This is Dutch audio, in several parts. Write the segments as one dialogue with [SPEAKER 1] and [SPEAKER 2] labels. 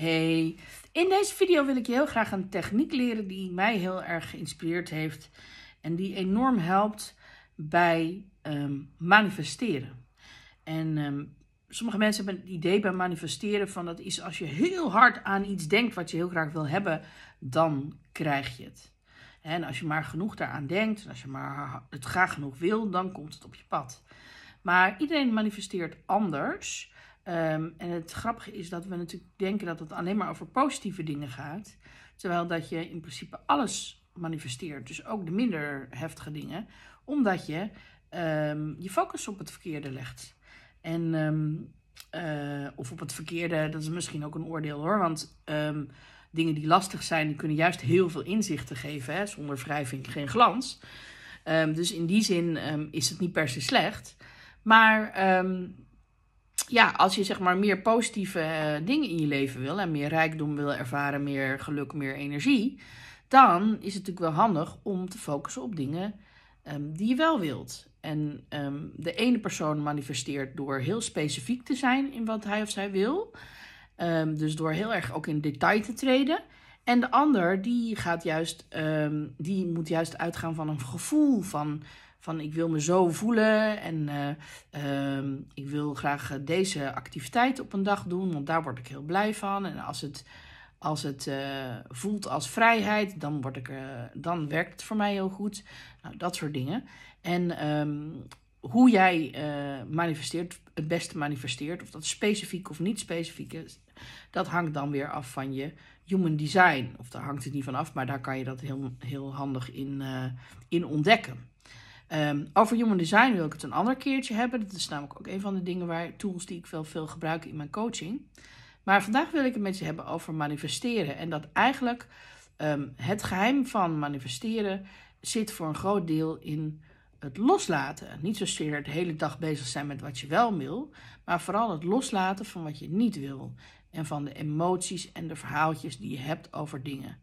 [SPEAKER 1] Hey, in deze video wil ik je heel graag een techniek leren die mij heel erg geïnspireerd heeft en die enorm helpt bij ehm, manifesteren. En ehm, sommige mensen hebben het idee bij manifesteren van dat is als je heel hard aan iets denkt wat je heel graag wil hebben, dan krijg je het. En als je maar genoeg daaraan denkt, en als je maar het graag genoeg wil, dan komt het op je pad. Maar iedereen manifesteert anders. Ehm, en het grappige is dat we natuurlijk denken dat het alleen maar over positieve dingen gaat. Terwijl dat je in principe alles manifesteert. Dus ook de minder heftige dingen. Omdat je ehm, je focus op het verkeerde legt. En, ehm, eh, of op het verkeerde, dat is misschien ook een oordeel hoor. Want dingen die lastig zijn, die kunnen juist heel veel inzichten geven. Hè? Zonder wrijving geen glans. dus in die zin is het niet per se slecht. Maar ja, als je zeg maar meer positieve eh, dingen in je leven wil en meer rijkdom wil ervaren, meer geluk, meer energie, dan is het natuurlijk wel handig om te focussen op dingen ehm, die je wel wilt. En ehm, de ene persoon manifesteert door heel specifiek te zijn in wat hij of zij wil. Ehm, dus door heel erg ook in detail te treden. En de ander die gaat juist, die moet juist uitgaan van een gevoel van van ik wil me zo voelen en eh, ehm, ik wil graag eh, deze activiteit op een dag doen, want daar word ik heel blij van. En als het, als het eh, voelt als vrijheid, dan, word ik, dan werkt het voor mij heel goed. Nou, dat soort dingen. En ehm, hoe jij manifesteert, het beste manifesteert, of dat specifiek of niet specifiek is, dat hangt dan weer af van je human design. Of daar hangt het niet van af, maar daar kan je dat heel, heel handig in, in ontdekken. Ehm, over human design wil ik het een ander keertje hebben. Dat is namelijk ook een van de dingen waar tools die ik veel, veel gebruik in mijn coaching. Maar vandaag wil ik het met je hebben over manifesteren. En dat eigenlijk ehm, het geheim van manifesteren zit voor een groot deel in het loslaten. Niet zozeer de hele dag bezig zijn met wat je wel wil, maar vooral het loslaten van wat je niet wil. En van de emoties en de verhaaltjes die je hebt over dingen.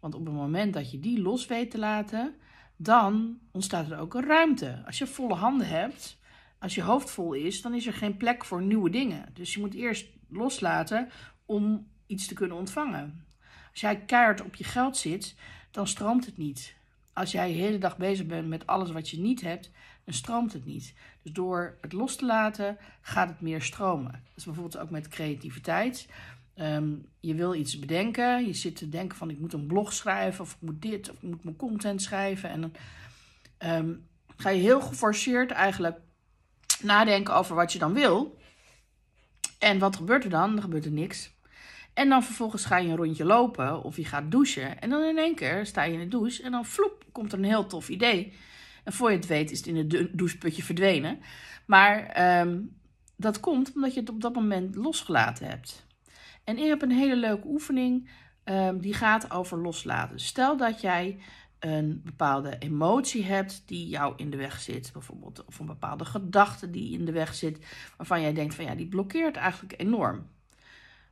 [SPEAKER 1] Want op het moment dat je die los weet te laten, dan ontstaat er ook een ruimte. Als je volle handen hebt, als je hoofd vol is, dan is er geen plek voor nieuwe dingen. Dus je moet eerst loslaten om iets te kunnen ontvangen. Als jij keihard op je geld zit, dan stroomt het niet. Als jij de hele dag bezig bent met alles wat je niet hebt, dan stroomt het niet. Dus door het los te laten, gaat het meer stromen. Dat is bijvoorbeeld ook met creativiteit. Ehm, je wil iets bedenken, je zit te denken van ik moet een blog schrijven of ik moet dit of ik moet mijn content schrijven. En dan ehm, ga je heel geforceerd eigenlijk nadenken over wat je dan wil. En wat gebeurt er dan? Dan gebeurt er niks. En dan vervolgens ga je een rondje lopen of je gaat douchen. En dan in één keer sta je in de douche en dan vloep, komt er een heel tof idee. En voor je het weet is het in het doucheputje verdwenen. Maar ehm, dat komt omdat je het op dat moment losgelaten hebt. En ik heb een hele leuke oefening ehm, die gaat over loslaten. Stel dat jij een bepaalde emotie hebt die jou in de weg zit, bijvoorbeeld, of een bepaalde gedachte die in de weg zit, waarvan jij denkt van ja, die blokkeert eigenlijk enorm.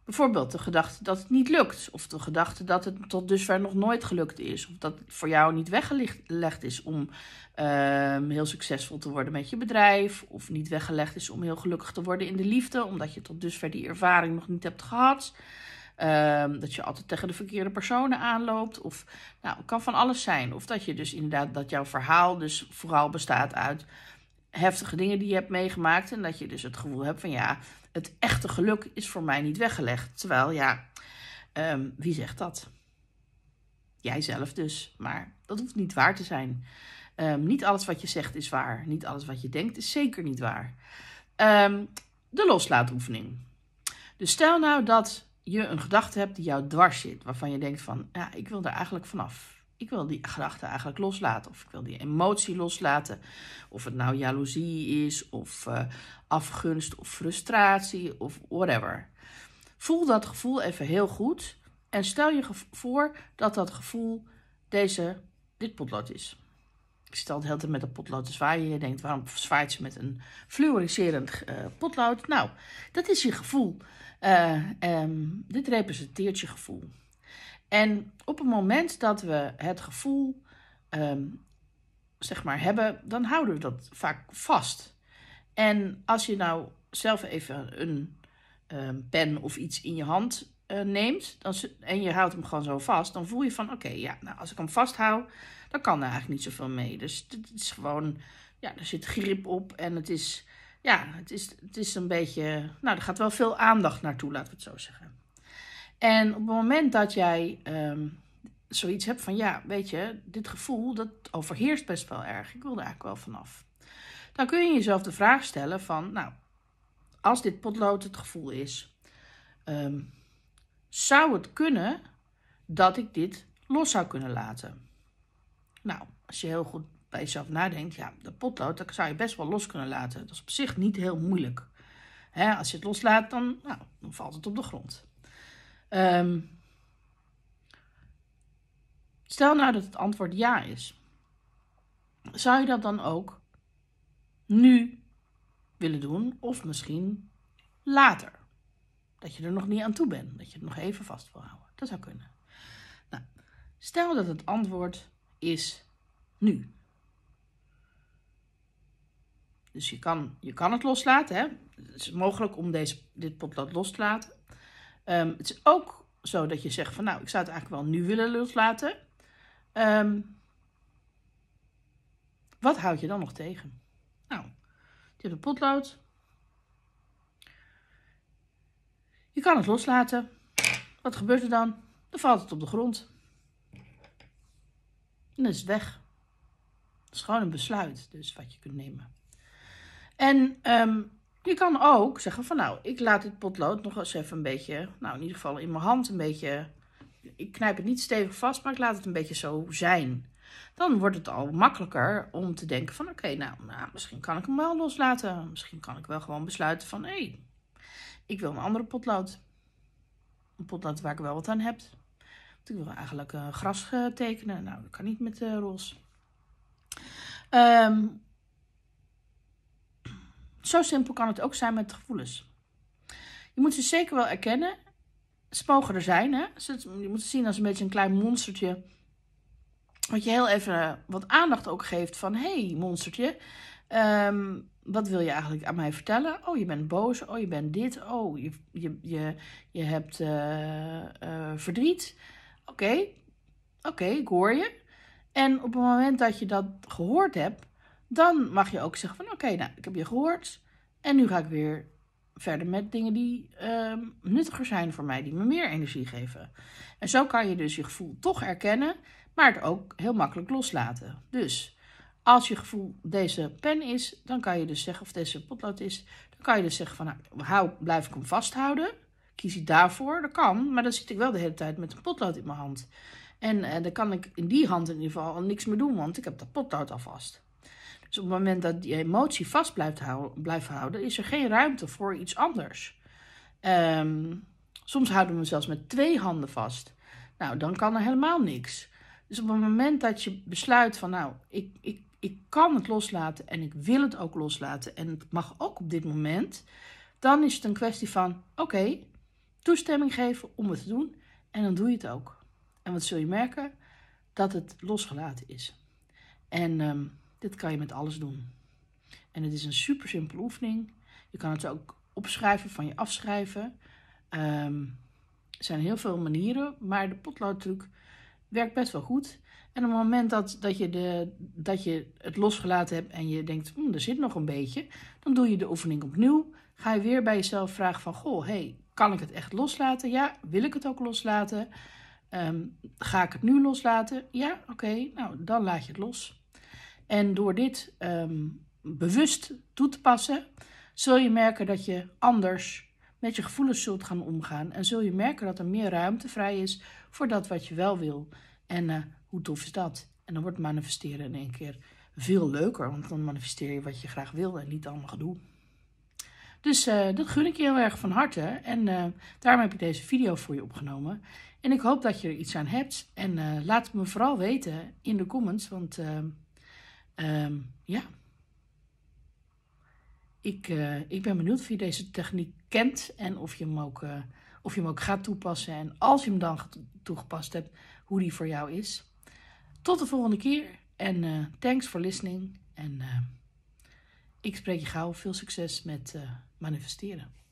[SPEAKER 1] Bijvoorbeeld de gedachte dat het niet lukt, of de gedachte dat het tot dusver nog nooit gelukt is, of dat het voor jou niet weggelegd is om ehm, heel succesvol te worden met je bedrijf, of niet weggelegd is om heel gelukkig te worden in de liefde, omdat je tot dusver die ervaring nog niet hebt gehad. Ehm, dat je altijd tegen de verkeerde personen aanloopt. Of nou, het kan van alles zijn. Of dat je dus inderdaad dat jouw verhaal dus vooral bestaat uit heftige dingen die je hebt meegemaakt. En dat je dus het gevoel hebt van ja, het echte geluk is voor mij niet weggelegd. Terwijl ja, ehm, wie zegt dat? Jijzelf dus. Maar dat hoeft niet waar te zijn. Ehm, niet alles wat je zegt is waar. Niet alles wat je denkt is zeker niet waar. Ehm, de loslaatoefening. Dus stel nou dat je een gedachte hebt die jou dwars zit. Waarvan je denkt van, ja, ik wil er eigenlijk vanaf ik wil die grachten eigenlijk loslaten. Of ik wil die emotie loslaten. Of het nou jaloezie is, of eh, afgunst, of frustratie, of whatever. Voel dat gevoel even heel goed. En stel je voor dat dat gevoel deze, dit potlood is. Ik stel altijd hele tijd met een potlood te zwaaien. Je denkt, waarom zwaait ze met een fluoriserend eh, potlood? Nou, dat is je gevoel. Eh, ehm, dit representeert je gevoel. En op het moment dat we het gevoel ehm, zeg maar hebben, dan houden we dat vaak vast. En als je nou zelf even een ehm, pen of iets in je hand eh, neemt dan, en je houdt hem gewoon zo vast, dan voel je van oké, ja, nou, als ik hem vasthoud, dan kan er eigenlijk niet zoveel mee. Dus het is gewoon, ja, er zit grip op en het is, ja, het is, het is een beetje, nou, er gaat wel veel aandacht naartoe, laten we het zo zeggen. En op het moment dat jij ehm, zoiets hebt van, ja, weet je, dit gevoel, dat overheerst best wel erg. Ik wil er eigenlijk wel vanaf. Dan kun je jezelf de vraag stellen van, nou, als dit potlood het gevoel is, ehm, zou het kunnen dat ik dit los zou kunnen laten? Nou, als je heel goed bij jezelf nadenkt, ja, dat potlood, zou je best wel los kunnen laten. Dat is op zich niet heel moeilijk. als je het loslaat, dan, nou, dan valt het op de grond. Ehm, stel nou dat het antwoord ja is. Zou je dat dan ook nu willen doen of misschien later? Dat je er nog niet aan toe bent, dat je het nog even vast wil houden. Dat zou kunnen. Nou, stel dat het antwoord is nu. Dus je kan, je kan het loslaten. Hè? Het is mogelijk om deze, dit potlood los te laten. Ehm, het is ook zo dat je zegt van nou, ik zou het eigenlijk wel nu willen loslaten. Ehm, wat houd je dan nog tegen? Nou, je hebt een potlood. Je kan het loslaten. Wat gebeurt er dan? Dan valt het op de grond. En dan is het weg. Het is gewoon een besluit, dus wat je kunt nemen. En ehm, je kan ook zeggen van nou, ik laat dit potlood nog eens even een beetje, nou in ieder geval in mijn hand een beetje, ik knijp het niet stevig vast, maar ik laat het een beetje zo zijn. Dan wordt het al makkelijker om te denken van oké, nou, nou, misschien kan ik hem wel loslaten. Misschien kan ik wel gewoon besluiten van hé, hey, ik wil een andere potlood. Een potlood waar ik wel wat aan heb. ik wil eigenlijk uh, gras eh, tekenen. Nou, dat kan niet met uh, roze. Ehm, zo simpel kan het ook zijn met gevoelens. Je moet ze zeker wel erkennen. Ze mogen er zijn. Hè? je moet ze zien als een beetje een klein monstertje. Wat je heel even eh, wat aandacht ook geeft van... hey, monstertje, ehm, wat wil je eigenlijk aan mij vertellen? Oh, je bent boos. Oh, je bent dit. Oh, je, je, je, je hebt uh, verdriet. Oké, oké, ik hoor je. En op het moment dat je dat gehoord hebt, dan mag je ook zeggen van oké, nou, ik heb je gehoord. En nu ga ik weer verder met dingen die ehm, nuttiger zijn voor mij, die me meer energie geven. En zo kan je dus je gevoel toch erkennen, maar het ook heel makkelijk loslaten. Dus als je gevoel deze pen is, dan kan je dus zeggen, of deze potlood is, dan kan je dus zeggen van nou, hou, blijf ik hem vasthouden. Kies ik daarvoor, dat kan, maar dan zit ik wel de hele tijd met een potlood in mijn hand. En uh, dan kan ik in die hand in ieder geval niks meer doen, want ik heb dat potlood al vast. Dus op het moment dat die emotie vast blijft houden, blijft houden is er geen ruimte voor iets anders. Ehm, soms houden we zelfs met twee handen vast. Nou, dan kan er helemaal niks. Dus op het moment dat je besluit van, nou, ik, ik, ik kan het loslaten en ik wil het ook loslaten en het mag ook op dit moment, dan is het een kwestie van, oké, toestemming geven om het te doen en dan doe je het ook. En wat zul je merken? Dat het losgelaten is. En ehm, dit kan je met alles doen. En het is een super simpele oefening. Je kan het ook opschrijven van je afschrijven. Ehm, er zijn heel veel manieren, maar de potloodtruc werkt best wel goed. En op het moment dat, dat, je, de, dat je het losgelaten hebt en je denkt, hmm, er zit nog een beetje, dan doe je de oefening opnieuw. Ga je weer bij jezelf vragen van, goh, hey, kan ik het echt loslaten? Ja, wil ik het ook loslaten? Ehm, ga ik het nu loslaten? Ja, oké, nou dan laat je het los. En door dit ehm, bewust toe te passen, zul je merken dat je anders met je gevoelens zult gaan omgaan. En zul je merken dat er meer ruimte vrij is voor dat wat je wel wil. En eh, hoe tof is dat? En dan wordt manifesteren in één keer veel leuker, want dan manifesteer je wat je graag wil en niet allemaal gedoe. Dus eh, dat gun ik je heel erg van harte. En eh, daarom heb ik deze video voor je opgenomen. En ik hoop dat je er iets aan hebt. En laat het me vooral weten in de comments, want... Ehm, Ehm, ja. Ik, eh, ik ben benieuwd of je deze techniek kent en of je, hem ook, eh, of je hem ook gaat toepassen. En als je hem dan toegepast hebt, hoe die voor jou is. Tot de volgende keer en eh, thanks for listening. En ik spreek je gauw. Veel succes met manifesteren.